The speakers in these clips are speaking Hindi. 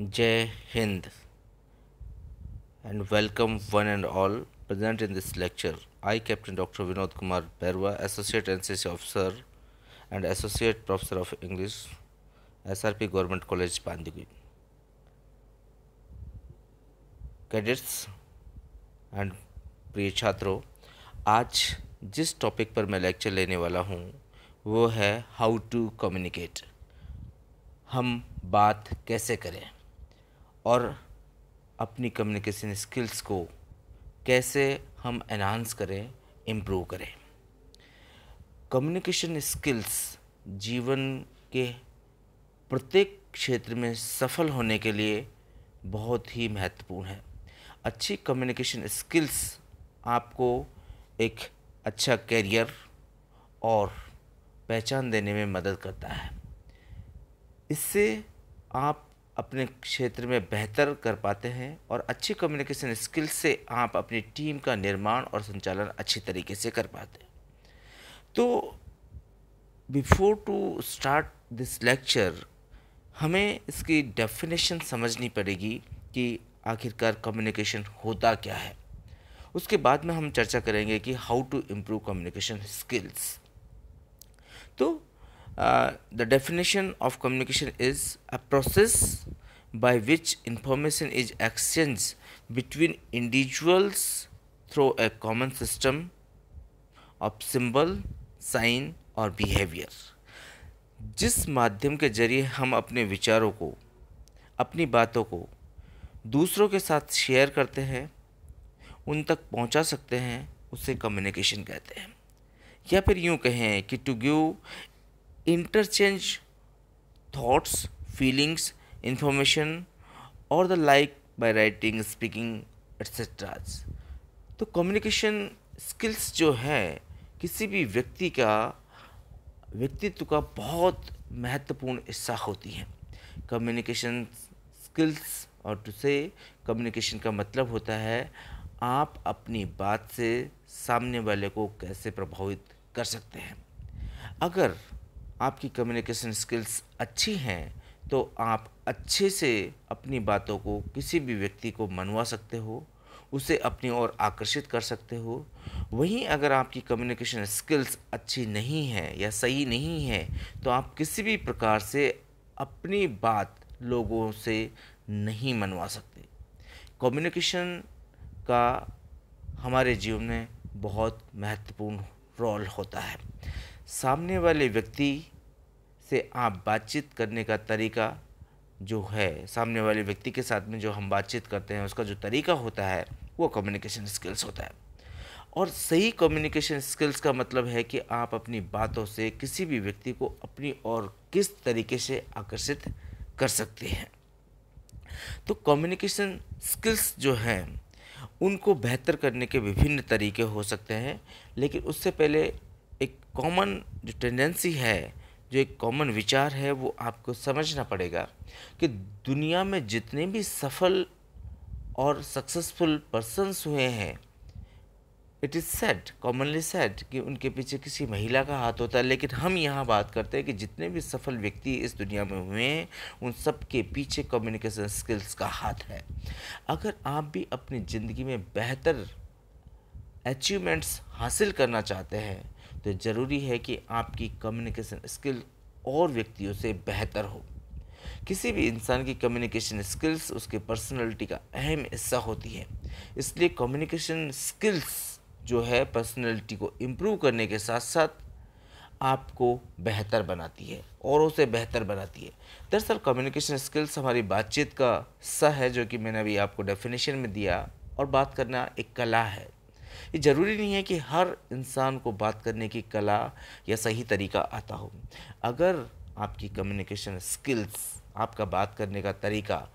जय Hind and welcome one and all present in this lecture I captain doctor Vinod Kumar Bairwa associate N C C officer and associate professor of English P government college Pandigui cadets and प्रिय छात्रों आज जिस टॉपिक पर मैं लेक्चर लेने वाला हूँ वो है हाउ टू कम्युनिकेट हम बात कैसे करें और अपनी कम्युनिकेशन स्किल्स को कैसे हम एनहांस करें इम्प्रूव करें कम्युनिकेशन स्किल्स जीवन के प्रत्येक क्षेत्र में सफल होने के लिए बहुत ही महत्वपूर्ण है अच्छी कम्युनिकेशन स्किल्स आपको एक अच्छा कैरियर और पहचान देने में मदद करता है इससे आप अपने क्षेत्र में बेहतर कर पाते हैं और अच्छी कम्युनिकेशन स्किल से आप अपनी टीम का निर्माण और संचालन अच्छी तरीके से कर पाते हैं तो before to start this lecture हमें इसकी डेफिनेशन समझनी पड़ेगी कि आखिरकार कम्युनिकेशन होता क्या है उसके बाद में हम चर्चा करेंगे कि how to improve communication skills तो the definition of communication is a process by which information is exchanged between individuals through a common system of symbol sign or behavior जिस माध्यम के जरिए हम अपने विचारों को अपनी बातों को दूसरों के साथ शेयर करते हैं उन तक पहुंचा सकते हैं उसे कम्युनिकेशन कहते हैं या फिर यूँ कहें कि to give interchange thoughts, feelings, information, or the like by writing, speaking, etc. तो कम्युनिकेशन स्किल्स जो है किसी भी व्यक्ति का व्यक्तित्व का बहुत महत्वपूर्ण हिस्सा होती है कम्युनिकेशन स्किल्स और टू से कम्युनिकेशन का मतलब होता है आप अपनी बात से सामने वाले को कैसे प्रभावित कर सकते हैं अगर आपकी कम्युनिकेशन स्किल्स अच्छी हैं तो आप अच्छे से अपनी बातों को किसी भी व्यक्ति को मनवा सकते हो उसे अपनी ओर आकर्षित कर सकते हो वहीं अगर आपकी कम्युनिकेशन स्किल्स अच्छी नहीं है या सही नहीं है तो आप किसी भी प्रकार से अपनी बात लोगों से नहीं मनवा सकते कम्युनिकेशन का हमारे जीवन में बहुत महत्वपूर्ण रोल होता है सामने वाले व्यक्ति से आप बातचीत करने का तरीका जो है सामने वाले व्यक्ति के साथ में जो हम बातचीत करते हैं उसका जो तरीका होता है वो कम्युनिकेशन स्किल्स होता है और सही कम्युनिकेशन स्किल्स का मतलब है कि आप अपनी बातों से किसी भी व्यक्ति को अपनी और किस तरीके से आकर्षित कर सकते हैं तो कम्युनिकेशन स्किल्स जो हैं उनको बेहतर करने के विभिन्न तरीके हो सकते हैं लेकिन उससे पहले एक कॉमन जो टेंडेंसी है जो एक कॉमन विचार है वो आपको समझना पड़ेगा कि दुनिया में जितने भी सफल और सक्सेसफुल पर्सनस हुए हैं it is said commonly said कि उनके पीछे किसी महिला का हाथ होता है लेकिन हम यहाँ बात करते हैं कि जितने भी सफल व्यक्ति इस दुनिया में हुए हैं उन सब के पीछे कम्युनिकेशन स्किल्स का हाथ है अगर आप भी अपनी ज़िंदगी में बेहतर अचीवमेंट्स हासिल करना चाहते हैं तो ज़रूरी है कि आपकी कम्युनिकेशन स्किल और व्यक्तियों से बेहतर हो किसी भी इंसान की कम्युनिकेशन स्किल्स उसके पर्सनैलिटी का अहम हिस्सा होती है इसलिए कम्युनिकेशन स्किल्स जो है पर्सनैलिटी को इम्प्रूव करने के साथ साथ आपको बेहतर बनाती है और उसे बेहतर बनाती है दरअसल कम्युनिकेशन स्किल्स हमारी बातचीत का हिस्सा है जो कि मैंने अभी आपको डेफिनेशन में दिया और बात करना एक कला है ये ज़रूरी नहीं है कि हर इंसान को बात करने की कला या सही तरीका आता हो अगर आपकी कम्युनिकेशन स्किल्स आपका बात करने का तरीका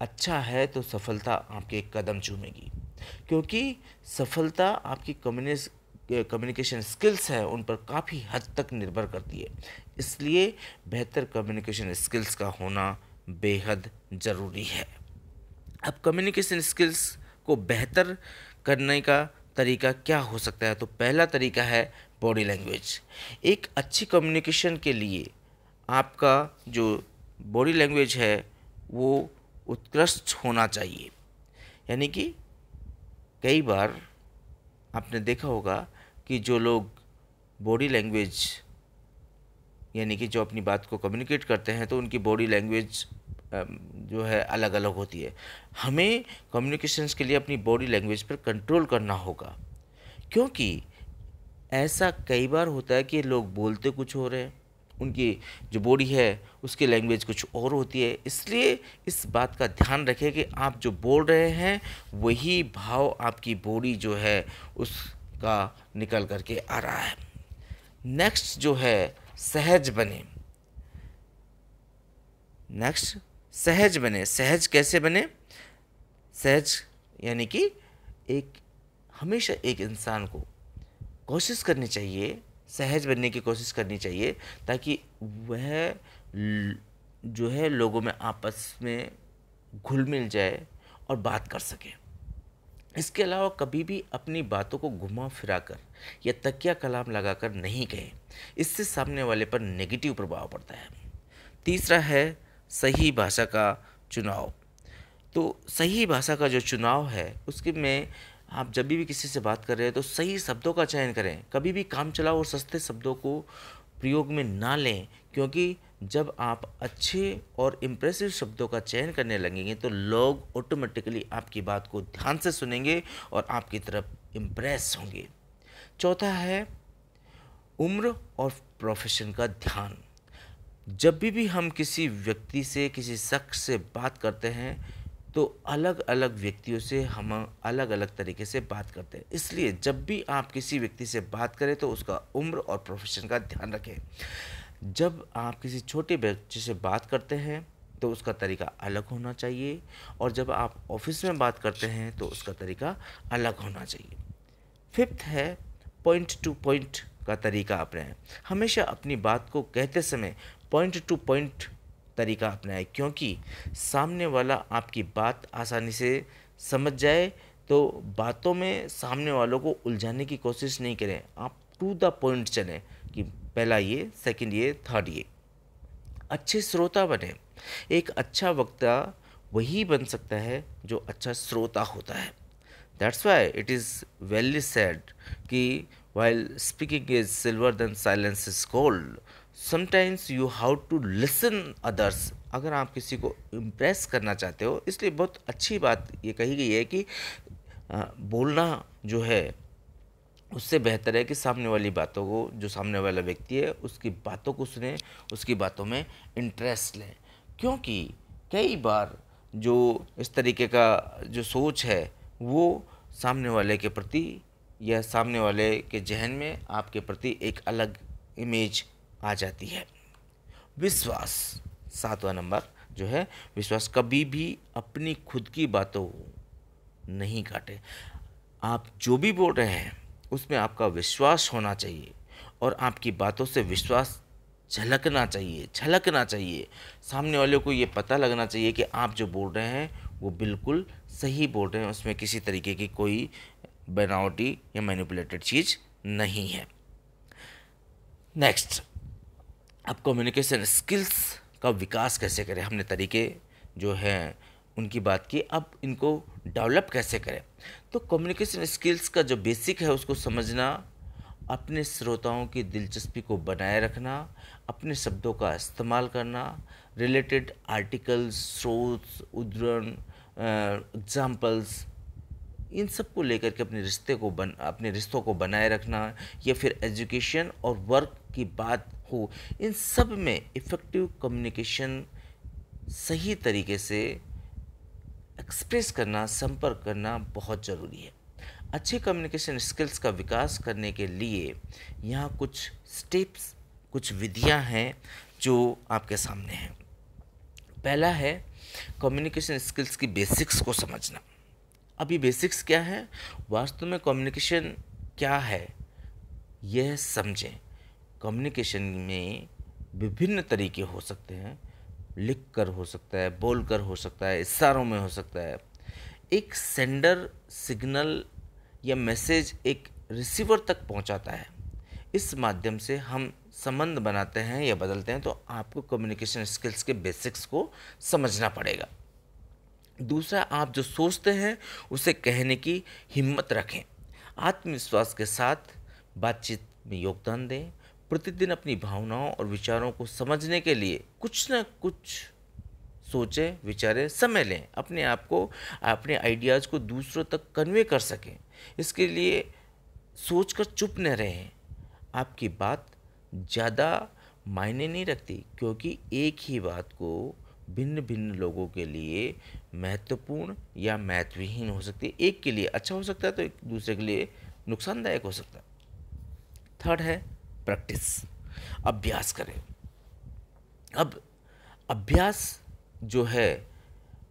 अच्छा है तो सफलता आपके कदम चूमेगी क्योंकि सफलता आपकी कम्युनिस कम्युनिकेशन स्किल्स है उन पर काफ़ी हद तक निर्भर करती है इसलिए बेहतर कम्युनिकेशन स्किल्स का होना बेहद ज़रूरी है अब कम्युनिकेशन स्किल्स को बेहतर करने का तरीका क्या हो सकता है तो पहला तरीका है बॉडी लैंग्वेज एक अच्छी कम्युनिकेशन के लिए आपका जो बॉडी लैंग्वेज है वो उत्कृष्ट होना चाहिए यानी कि कई बार आपने देखा होगा कि जो लोग बॉडी लैंग्वेज यानी कि जो अपनी बात को कम्युनिकेट करते हैं तो उनकी बॉडी लैंग्वेज जो है अलग अलग होती है हमें कम्युनिकेशंस के लिए अपनी बॉडी लैंग्वेज पर कंट्रोल करना होगा क्योंकि ऐसा कई बार होता है कि लोग बोलते कुछ हो रहे हैं उनकी जो बॉडी है उसकी लैंग्वेज कुछ और होती है इसलिए इस बात का ध्यान रखें कि आप जो बोल रहे हैं वही भाव आपकी बॉडी जो है उसका निकल करके आ रहा है नेक्स्ट जो है सहज बने नेक्स्ट सहज बने सहज कैसे बने सहज यानी कि एक हमेशा एक इंसान को कोशिश करनी चाहिए सहज बनने की कोशिश करनी चाहिए ताकि वह जो है लोगों में आपस में घुल मिल जाए और बात कर सके इसके अलावा कभी भी अपनी बातों को घुमा फिरा कर या तकिया कलाम लगाकर नहीं कहें इससे सामने वाले पर नेगेटिव प्रभाव पड़ता है तीसरा है सही भाषा का चुनाव तो सही भाषा का जो चुनाव है उसके में आप जब भी किसी से बात कर रहे हैं तो सही शब्दों का चयन करें कभी भी काम चलाओ और सस्ते शब्दों को प्रयोग में ना लें क्योंकि जब आप अच्छे और इम्प्रेसिव शब्दों का चयन करने लगेंगे तो लोग ऑटोमेटिकली आपकी बात को ध्यान से सुनेंगे और आपकी तरफ इम्प्रेस होंगे चौथा है उम्र और प्रोफेशन का ध्यान जब भी भी हम किसी व्यक्ति से किसी शख्स से बात करते हैं तो अलग अलग व्यक्तियों से हम अलग अलग तरीके से बात करते हैं इसलिए जब भी आप किसी व्यक्ति से बात करें तो उसका उम्र और प्रोफेशन का ध्यान रखें जब आप किसी छोटे बच्चे से बात करते हैं तो उसका तरीका अलग होना चाहिए और जब आप ऑफिस में बात करते हैं तो उसका तरीका अलग होना चाहिए फिफ्थ है पॉइंट टू पॉइंट का तरीका अपने हमेशा अपनी बात को कहते समय पॉइंट टू पॉइंट तरीका अपनाएं क्योंकि सामने वाला आपकी बात आसानी से समझ जाए तो बातों में सामने वालों को उलझाने की कोशिश नहीं करें आप टू द पॉइंट चलें कि पहला ये सेकंड ये थर्ड ये अच्छे श्रोता बने एक अच्छा वक्ता वही बन सकता है जो अच्छा श्रोता होता है that's why it is well said कि while speaking is silver then silence is gold sometimes you how to listen others अगर आप किसी को इम्प्रेस करना चाहते हो इसलिए बहुत अच्छी बात ये कही गई है कि आ, बोलना जो है उससे बेहतर है कि सामने वाली बातों को जो सामने वाला व्यक्ति है उसकी बातों को सुने उसकी बातों में इंटरेस्ट लें क्योंकि कई बार जो इस तरीके का जो सोच है वो सामने वाले के प्रति या सामने वाले के जहन में आपके प्रति एक अलग इमेज आ जाती है विश्वास सातवा नंबर जो है विश्वास कभी भी अपनी खुद की बातों नहीं काटे आप जो भी बोल रहे हैं उसमें आपका विश्वास होना चाहिए और आपकी बातों से विश्वास झलकना चाहिए झलकना चाहिए सामने वाले को ये पता लगना चाहिए कि आप जो बोल रहे हैं वो बिल्कुल सही बोल रहे हैं उसमें किसी तरीके की कोई बनावटी या मैनिपुलेटेड चीज़ नहीं है नेक्स्ट अब कम्युनिकेशन स्किल्स का विकास कैसे करें हमने तरीके जो हैं उनकी बात की अब इनको डेवलप कैसे करें तो कम्युनिकेशन स्किल्स का जो बेसिक है उसको समझना अपने श्रोताओं की दिलचस्पी को बनाए रखना अपने शब्दों का इस्तेमाल करना रिलेटेड आर्टिकल्स स्रोत उदरण एग्जाम्पल्स इन सब को लेकर के अपने रिश्ते को बन अपने रिश्तों को बनाए रखना या फिर एजुकेशन और वर्क की बात हो इन सब में इफ़ेक्टिव कम्युनिकेशन सही तरीके से एक्सप्रेस करना संपर्क करना बहुत ज़रूरी है अच्छे कम्युनिकेशन स्किल्स का विकास करने के लिए यहाँ कुछ स्टेप्स कुछ विधियाँ हैं जो आपके सामने हैं पहला है कम्युनिकेशन स्किल्स की बेसिक्स को समझना अभी बेसिक्स क्या है वास्तव में कम्युनिकेशन क्या है यह समझें कम्युनिकेशन में विभिन्न तरीके हो सकते हैं लिख कर हो सकता है बोल कर हो सकता है इशारों में हो सकता है एक सेंडर सिग्नल या मैसेज एक रिसीवर तक पहुंचाता है इस माध्यम से हम संबंध बनाते हैं या बदलते हैं तो आपको कम्युनिकेशन स्किल्स के बेसिक्स को समझना पड़ेगा दूसरा आप जो सोचते हैं उसे कहने की हिम्मत रखें आत्मविश्वास के साथ बातचीत में योगदान दें प्रतिदिन अपनी भावनाओं और विचारों को समझने के लिए कुछ न कुछ सोचें विचारें समय लें अपने आप को अपने आइडियाज़ को दूसरों तक कन्वे कर सकें इसके लिए सोच कर चुप न रहें आपकी बात ज़्यादा मायने नहीं रखती क्योंकि एक ही बात को भिन्न भिन्न लोगों के लिए महत्वपूर्ण या महत्वहीन हो सकती है एक के लिए अच्छा हो सकता है तो एक दूसरे के लिए नुकसानदायक हो सकता है थर्ड है प्रैक्टिस अभ्यास करें अब अभ्यास जो है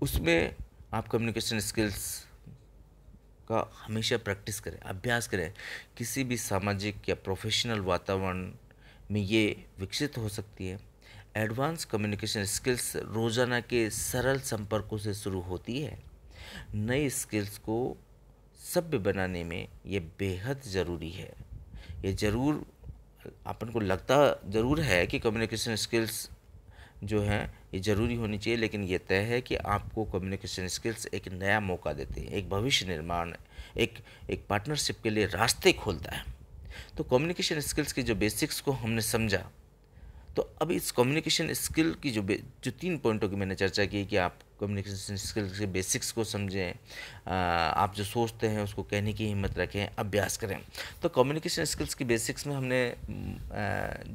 उसमें आप कम्युनिकेशन स्किल्स का हमेशा प्रैक्टिस करें अभ्यास करें किसी भी सामाजिक या प्रोफेशनल वातावरण में ये विकसित हो सकती है एडवांस कम्युनिकेशन स्किल्स रोज़ाना के सरल संपर्कों से शुरू होती है नई स्किल्स को सभ्य बनाने में ये बेहद ज़रूरी है ये ज़रूर अपन को लगता ज़रूर है कि कम्युनिकेशन स्किल्स जो हैं ये ज़रूरी होनी चाहिए लेकिन ये तय है कि आपको कम्युनिकेशन स्किल्स एक नया मौका देते हैं एक भविष्य निर्माण एक एक पार्टनरशिप के लिए रास्ते खोलता है तो कम्युनिकेशन स्किल्स की जो बेसिक्स को हमने समझा तो अब इस कम्युनिकेशन स्किल की जो जो तीन पॉइंटों की मैंने चर्चा की कि आप कम्युनिकेशन स्किल के बेसिक्स को समझें आप जो सोचते हैं उसको कहने की हिम्मत रखें अभ्यास करें तो कम्युनिकेशन स्किल्स की बेसिक्स में हमने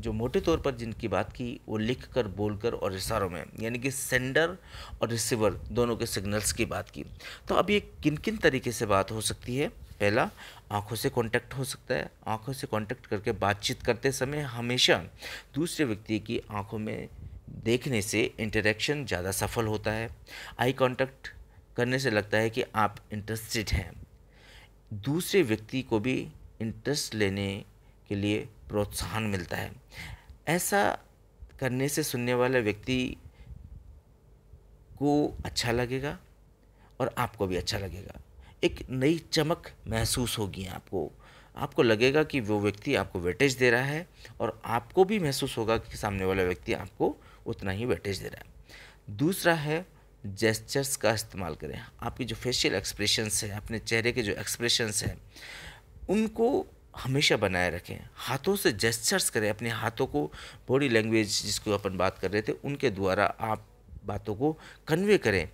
जो मोटे तौर पर जिनकी बात की वो लिख कर बोल कर और इशारों में यानी कि सेंडर और रिसीवर दोनों के सिग्नल्स की बात की तो अब ये किन किन तरीके से बात हो सकती है पहला आंखों से कांटेक्ट हो सकता है आंखों से कांटेक्ट करके बातचीत करते समय हमेशा दूसरे व्यक्ति की आंखों में देखने से इंटरेक्शन ज़्यादा सफल होता है आई कांटेक्ट करने से लगता है कि आप इंटरेस्टेड हैं दूसरे व्यक्ति को भी इंटरेस्ट लेने के लिए प्रोत्साहन मिलता है ऐसा करने से सुनने वाला व्यक्ति को अच्छा लगेगा और आपको भी अच्छा लगेगा एक नई चमक महसूस होगी आपको आपको लगेगा कि वो व्यक्ति आपको वेटेज दे रहा है और आपको भी महसूस होगा कि सामने वाला व्यक्ति आपको उतना ही वेटेज दे रहा है दूसरा है जेस्चर्स का इस्तेमाल करें आपकी जो फेशियल एक्सप्रेशंस है अपने चेहरे के जो एक्सप्रेशंस हैं उनको हमेशा बनाए रखें हाथों से जेस्चर्स करें अपने हाथों को बॉडी लैंग्वेज जिसको अपन बात कर रहे थे उनके द्वारा आप बातों को कन्वे करें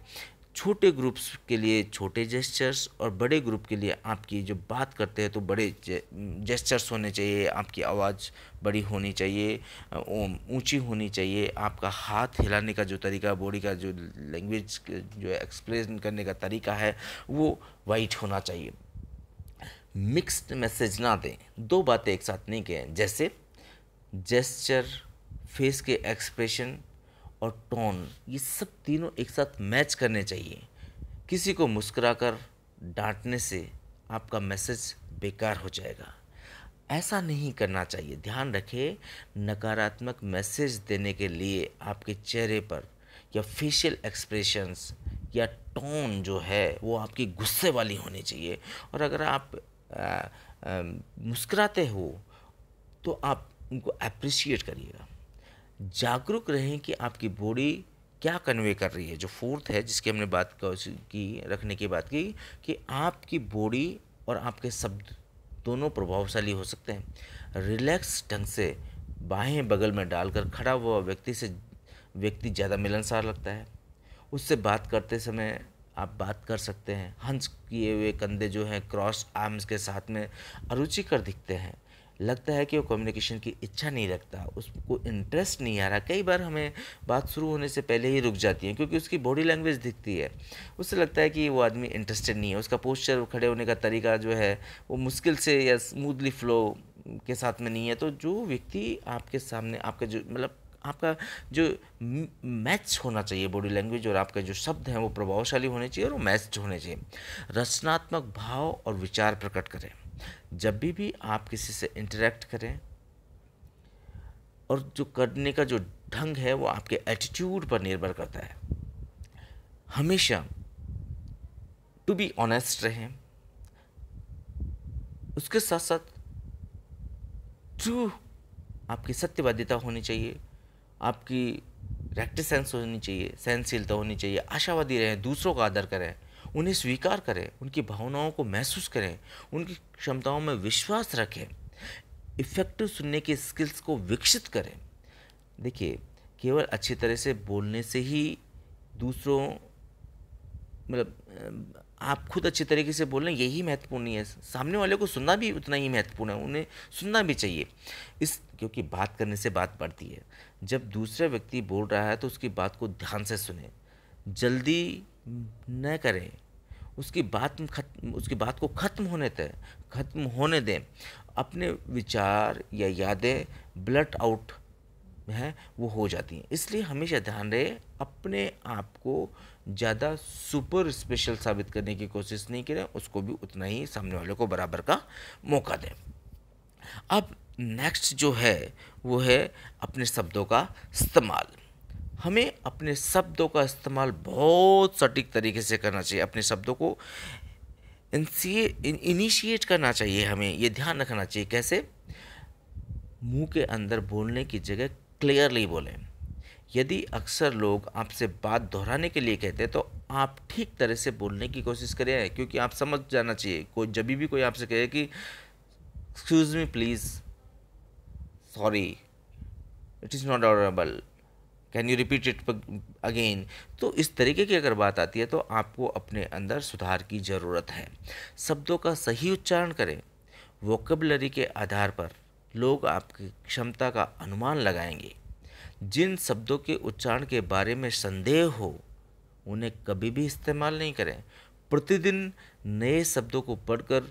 छोटे ग्रुप्स के लिए छोटे जेस्चर्स और बड़े ग्रुप के लिए आपकी जो बात करते हैं तो बड़े जेस्चर्स होने चाहिए आपकी आवाज़ बड़ी होनी चाहिए ऊंची होनी चाहिए आपका हाथ हिलाने का जो तरीका बॉडी का जो लैंग्वेज जो एक्सप्रेशन करने का तरीका है वो वाइट होना चाहिए मिक्स्ड मैसेज ना दें दो बातें एक साथ नहीं कहें जैसे जेस्चर फेस के एक्सप्रेशन और टोन ये सब तीनों एक साथ मैच करने चाहिए किसी को मुस्कुराकर डांटने से आपका मैसेज बेकार हो जाएगा ऐसा नहीं करना चाहिए ध्यान रखें नकारात्मक मैसेज देने के लिए आपके चेहरे पर या फेशियल एक्सप्रेशंस या टोन जो है वो आपकी गुस्से वाली होनी चाहिए और अगर आप मुस्कुराते हो तो आप उनको अप्रिशिएट करिएगा जागरूक रहें कि आपकी बॉडी क्या कन्वे कर रही है जो फोर्थ है जिसकी हमने बात की रखने की बात की कि आपकी बॉडी और आपके शब्द दोनों प्रभावशाली हो सकते हैं रिलैक्स ढंग से बाहें बगल में डालकर खड़ा हुआ व्यक्ति से व्यक्ति ज़्यादा मिलनसार लगता है उससे बात करते समय आप बात कर सकते हैं हंस किए हुए कंधे जो हैं क्रॉस आर्म्स के साथ में अरुचिकर दिखते हैं लगता है कि वो कम्युनिकेशन की इच्छा नहीं रखता उसको इंटरेस्ट नहीं आ रहा कई बार हमें बात शुरू होने से पहले ही रुक जाती है क्योंकि उसकी बॉडी लैंग्वेज दिखती है उससे लगता है कि वो आदमी इंटरेस्टेड नहीं है उसका पोस्चर खड़े होने का तरीका जो है वो मुश्किल से या स्मूथली फ्लो के साथ में नहीं है तो जो व्यक्ति आपके सामने आपका जो मतलब आपका जो मैच होना चाहिए बॉडी लैंग्वेज और आपका जो शब्द हैं वो प्रभावशाली होने चाहिए और वो मैच होने चाहिए रचनात्मक भाव और विचार प्रकट करें जब भी भी आप किसी से इंटरेक्ट करें और जो करने का जो ढंग है वो आपके एटीट्यूड पर निर्भर करता है हमेशा टू बी ऑनेस्ट रहें उसके साथ साथ ट्रू आपकी सत्यवादिता होनी चाहिए आपकी सेंस होनी चाहिए सहनशीलता होनी चाहिए आशावादी रहें दूसरों का आदर करें उन्हें स्वीकार करें उनकी भावनाओं को महसूस करें उनकी क्षमताओं में विश्वास रखें इफ़ेक्टिव सुनने के स्किल्स को विकसित करें देखिए केवल अच्छी तरह से बोलने से ही दूसरों मतलब आप खुद अच्छे तरीके से बोलने यही महत्वपूर्ण है सामने वाले को सुनना भी उतना ही महत्वपूर्ण है उन्हें सुनना भी चाहिए इस क्योंकि बात करने से बात बढ़ती है जब दूसरा व्यक्ति बोल रहा है तो उसकी बात को ध्यान से सुने जल्दी न करें उसकी बात खत्म उसकी बात को ख़त्म होने तय ख़त्म होने दें अपने विचार या यादें ब्लट आउट हैं वो हो जाती हैं इसलिए हमेशा ध्यान रहे अपने आप को ज़्यादा सुपर स्पेशल साबित करने की कोशिश नहीं करें उसको भी उतना ही सामने वाले को बराबर का मौका दें अब नेक्स्ट जो है वो है अपने शब्दों का इस्तेमाल हमें अपने शब्दों का इस्तेमाल बहुत सटीक तरीके से करना चाहिए अपने शब्दों को इनिशिएट करना चाहिए हमें ये ध्यान रखना चाहिए कैसे मुंह के अंदर बोलने की जगह क्लियरली बोलें यदि अक्सर लोग आपसे बात दोहराने के लिए कहते हैं तो आप ठीक तरह से बोलने की कोशिश करें क्योंकि आप समझ जाना चाहिए कोई जब भी कोई आपसे कहे कि excuse me please sorry it is not audible can you repeat it again तो इस तरीके की अगर बात आती है तो आपको अपने अंदर सुधार की ज़रूरत है शब्दों का सही उच्चारण करें वोकेबलरी के आधार पर लोग आपकी क्षमता का अनुमान लगाएंगे जिन शब्दों के उच्चारण के बारे में संदेह हो उन्हें कभी भी इस्तेमाल नहीं करें प्रतिदिन नए शब्दों को पढ़कर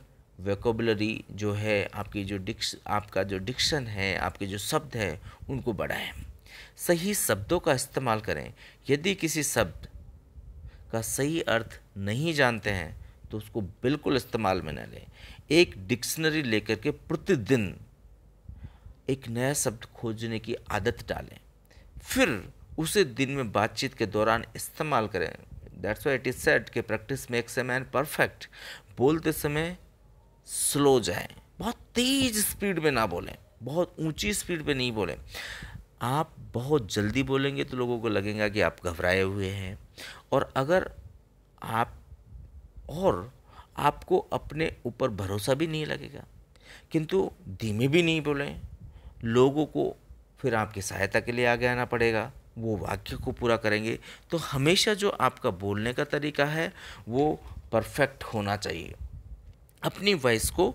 वेकोबलरी जो है आपकी जो डिक्स आपका जो डिक्शन है आपके जो शब्द हैं उनको बढ़ाएं सही शब्दों का इस्तेमाल करें यदि किसी शब्द का सही अर्थ नहीं जानते हैं तो उसको बिल्कुल इस्तेमाल में न लें एक डिक्शनरी लेकर के प्रतिदिन एक नया शब्द खोजने की आदत डालें फिर उसे दिन में बातचीत के दौरान इस्तेमाल करें that's why it is said कि practice makes a man perfect बोलते समय स्लो जाएं बहुत तेज स्पीड में ना बोलें बहुत ऊंची स्पीड में नहीं बोलें आप बहुत जल्दी बोलेंगे तो लोगों को लगेगा कि आप घबराए हुए हैं और अगर आप और आपको अपने ऊपर भरोसा भी नहीं लगेगा किंतु धीमे भी नहीं बोलें लोगों को फिर आपकी सहायता के लिए आगे आना पड़ेगा वो वाक्य को पूरा करेंगे तो हमेशा जो आपका बोलने का तरीका है वो परफेक्ट होना चाहिए अपनी वॉइस को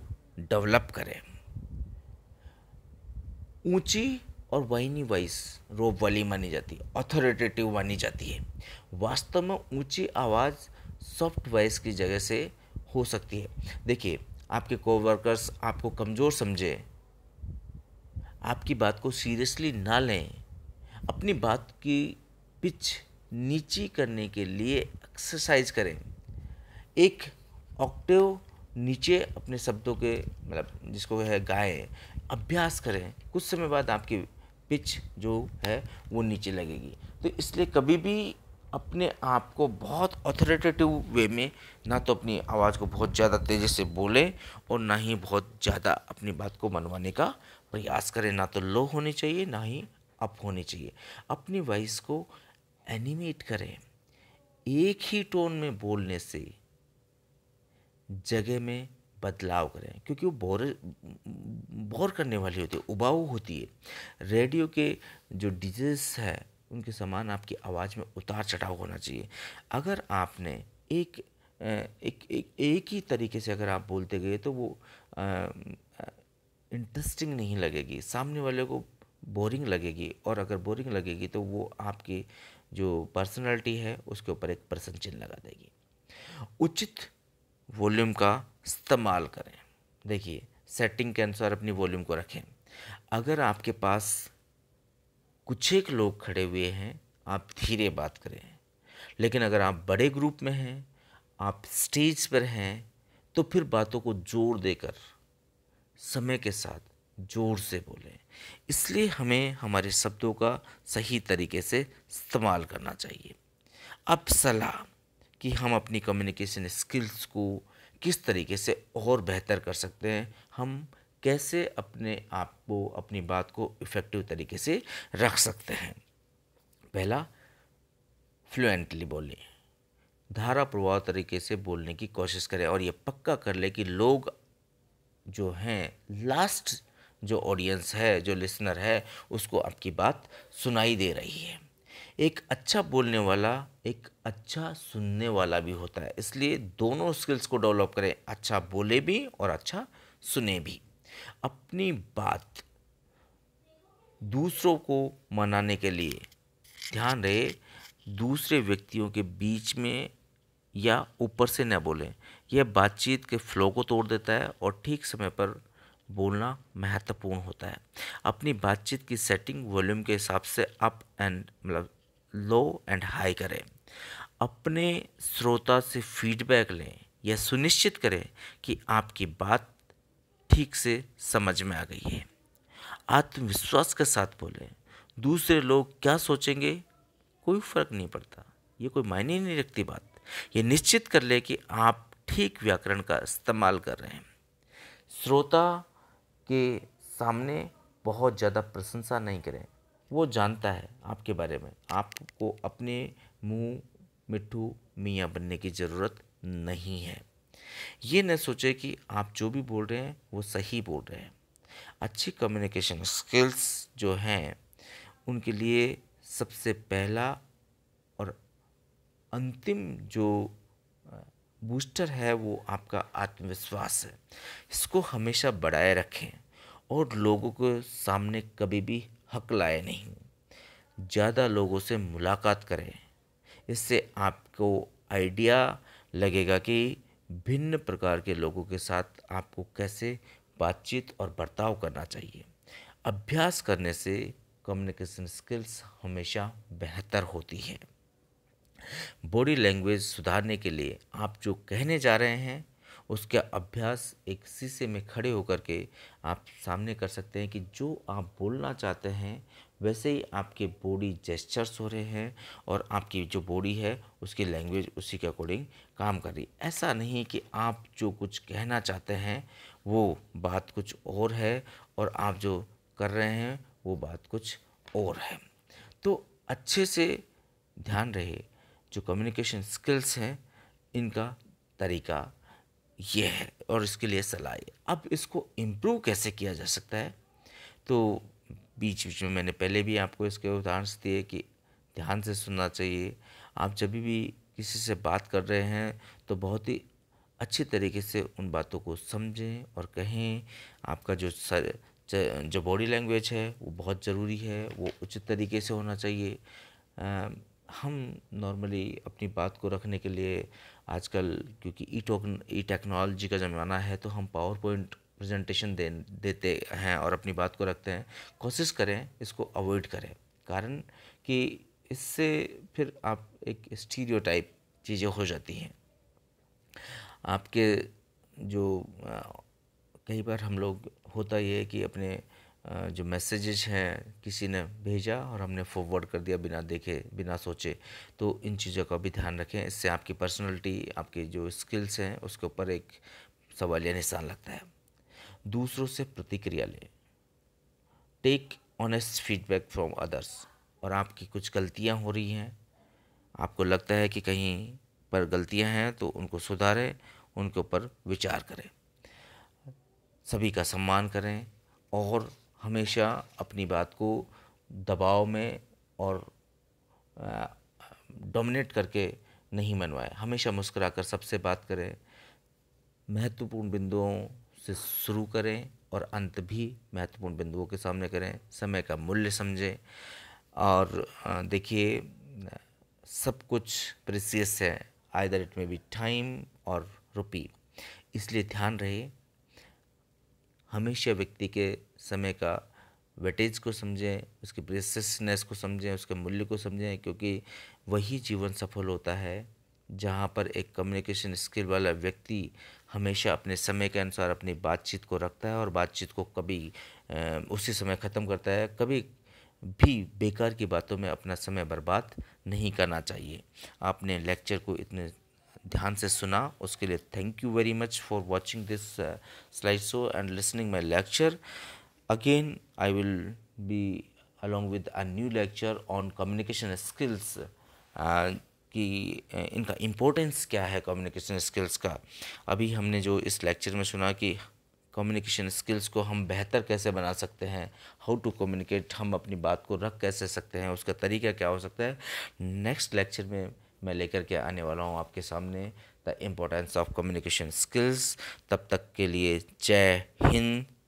डेवलप करें ऊंची और नहीं वॉइस रोब वाली मानी जाती है ऑथोरिटेटिव मानी जाती है वास्तव में ऊंची आवाज़ सॉफ्ट वॉइस की जगह से हो सकती है देखिए आपके कोवर्कर्स आपको कमज़ोर समझे आपकी बात को सीरियसली ना लें अपनी बात की पिच नीची करने के लिए एक्सरसाइज करें एक ऑक्टिव नीचे अपने शब्दों के मतलब जिसको है गाएं अभ्यास करें कुछ समय बाद आपकी पिच जो है वो नीचे लगेगी तो इसलिए कभी भी अपने आप को बहुत ऑथोरेटेटिव वे में ना तो अपनी आवाज़ को बहुत ज़्यादा तेज़ी से बोलें और ना ही बहुत ज़्यादा अपनी बात को मनवाने का प्रयास करें ना तो लो होनी चाहिए ना ही अप होनी चाहिए अपनी वॉइस को एनिमेट करें एक ही टोन में बोलने से जगह में बदलाव करें क्योंकि वो बोर बोर करने वाली होती है उबाऊ होती है रेडियो के जो डिजेस है उनके समान आपकी आवाज़ में उतार चढ़ाव होना चाहिए अगर आपने एक एक एक एक ही तरीके से अगर आप बोलते गए तो वो इंटरेस्टिंग नहीं लगेगी सामने वाले को बोरिंग लगेगी और अगर बोरिंग लगेगी तो वो आपकी जो पर्सनालिटी है उसके ऊपर एक प्रश्न चिन्ह लगा देगी उचित वॉल्यूम का इस्तेमाल करें देखिए सेटिंग के अनुसार अपनी वॉल्यूम को रखें अगर आपके पास कुछ एक लोग खड़े हुए हैं आप धीरे बात करें लेकिन अगर आप बड़े ग्रुप में हैं आप स्टेज पर हैं तो फिर बातों को जोर देकर समय के साथ जोर से बोलें इसलिए हमें हमारे शब्दों का सही तरीके से इस्तेमाल करना चाहिए अब सलाह कि हम अपनी कम्युनिकेशन स्किल्स को किस तरीके से और बेहतर कर सकते हैं हम कैसे अपने आप को अपनी बात को इफ़ेक्टिव तरीके से रख सकते हैं पहला फ्लुएंटली बोलें धारा प्रवाह तरीके से बोलने की कोशिश करें और ये पक्का कर लें कि लोग जो हैं लास्ट जो ऑडियंस है जो लिसनर है उसको आपकी बात सुनाई दे रही है एक अच्छा बोलने वाला एक अच्छा सुनने वाला भी होता है इसलिए दोनों स्किल्स को डेवलप करें अच्छा बोले भी और अच्छा सुने भी अपनी बात दूसरों को मनाने के लिए ध्यान रहे दूसरे व्यक्तियों के बीच में या ऊपर से न बोलें यह बातचीत के फ्लो को तोड़ देता है और ठीक समय पर बोलना महत्वपूर्ण होता है अपनी बातचीत की सेटिंग वॉल्यूम के हिसाब से अप एंड मतलब लो एंड हाई करें अपने श्रोता से फीडबैक लें यह सुनिश्चित करें कि आपकी बात ठीक से समझ में आ गई है आत्मविश्वास के साथ बोलें दूसरे लोग क्या सोचेंगे कोई फ़र्क नहीं पड़ता ये कोई मायने नहीं रखती बात ये निश्चित कर ले कि आप ठीक व्याकरण का इस्तेमाल कर रहे हैं श्रोता के सामने बहुत ज़्यादा प्रशंसा नहीं करें वो जानता है आपके बारे में आपको अपने मुंह मिट्टू मियाँ बनने की ज़रूरत नहीं है ये न सोचे कि आप जो भी बोल रहे हैं वो सही बोल रहे हैं अच्छी कम्युनिकेशन स्किल्स जो हैं उनके लिए सबसे पहला और अंतिम जो बूस्टर है वो आपका आत्मविश्वास है इसको हमेशा बढ़ाए रखें और लोगों के सामने कभी भी हक लाए नहीं ज़्यादा लोगों से मुलाकात करें इससे आपको आइडिया लगेगा कि भिन्न प्रकार के लोगों के साथ आपको कैसे बातचीत और बर्ताव करना चाहिए अभ्यास करने से कम्युनिकेशन स्किल्स हमेशा बेहतर होती है बॉडी लैंग्वेज सुधारने के लिए आप जो कहने जा रहे हैं उसका अभ्यास एक शीशे में खड़े होकर के आप सामने कर सकते हैं कि जो आप बोलना चाहते हैं वैसे ही आपके बॉडी जेस्चर्स हो रहे हैं और आपकी जो बॉडी है उसकी लैंग्वेज उसी के अकॉर्डिंग काम कर रही ऐसा नहीं कि आप जो कुछ कहना चाहते हैं वो बात कुछ और है और आप जो कर रहे हैं वो बात कुछ और है तो अच्छे से ध्यान रहे जो कम्युनिकेशन स्किल्स हैं इनका तरीका ये है और इसके लिए सलाह है अब इसको इम्प्रूव कैसे किया जा सकता है तो बीच बीच में मैंने पहले भी आपको इसके उदाहरण दिए कि ध्यान से सुनना चाहिए आप जब भी किसी से बात कर रहे हैं तो बहुत ही अच्छे तरीके से उन बातों को समझें और कहें आपका जो सर जो बॉडी लैंग्वेज है वो बहुत ज़रूरी है वो उचित तरीके से होना चाहिए हम नॉर्मली अपनी बात को रखने के लिए आजकल क्योंकि ई टोकन ई टेक्नोलॉजी का ज़माना है तो हम पावर पॉइंट प्रेजेंटेशन दे देते हैं और अपनी बात को रखते हैं कोशिश करें इसको अवॉइड करें कारण कि इससे फिर आप एक टाइप चीज़ें हो जाती हैं आपके जो कई बार हम लोग होता ये है कि अपने जो मैसेजेज हैं किसी ने भेजा और हमने फॉरवर्ड कर दिया बिना देखे बिना सोचे तो इन चीज़ों का भी ध्यान रखें इससे आपकी पर्सनैलिटी आपके जो स्किल्स हैं उसके ऊपर एक सवाल या निशान लगता है दूसरों से प्रतिक्रिया लें take honest feedback from others और आपकी कुछ गलतियाँ हो रही हैं आपको लगता है कि कहीं पर गलतियाँ हैं तो उनको सुधारें उनके ऊपर विचार करें सभी का सम्मान करें और हमेशा अपनी बात को दबाव में और डोमिनेट करके नहीं मनवाएं हमेशा मुस्करा कर सबसे बात करें महत्वपूर्ण बिंदुओं से शुरू करें और अंत भी महत्वपूर्ण बिंदुओं के सामने करें समय का मूल्य समझें और देखिए सब कुछ प्रिसियस है द इट में बी टाइम और रुपी इसलिए ध्यान रहे हमेशा व्यक्ति के समय का वेटेज को समझें उसकी प्रेसनेस को समझें उसके मूल्य को समझें क्योंकि वही जीवन सफल होता है जहाँ पर एक कम्युनिकेशन स्किल वाला व्यक्ति हमेशा अपने समय के अनुसार अपनी बातचीत को रखता है और बातचीत को कभी उसी समय ख़त्म करता है कभी भी बेकार की बातों में अपना समय बर्बाद नहीं करना चाहिए आपने लेक्चर को इतने ध्यान से सुना उसके लिए thank you very much for watching this slide show and listening my lecture Again, I will be along with a new lecture on communication skills uh, कि uh, इनका इम्पोर्टेंस क्या है कम्युनिकेशन स्किल्स का अभी हमने जो इस लेक्चर में सुना कि कम्युनिकेशन स्किल्स को हम बेहतर कैसे बना सकते हैं हाउ टू कम्युनिकेट हम अपनी बात को रख कैसे सकते हैं उसका तरीका क्या हो सकता है नेक्स्ट लेक्चर में मैं लेकर के आने वाला हूँ आपके सामने the importance of communication skills तब तक के लिए जय हिंद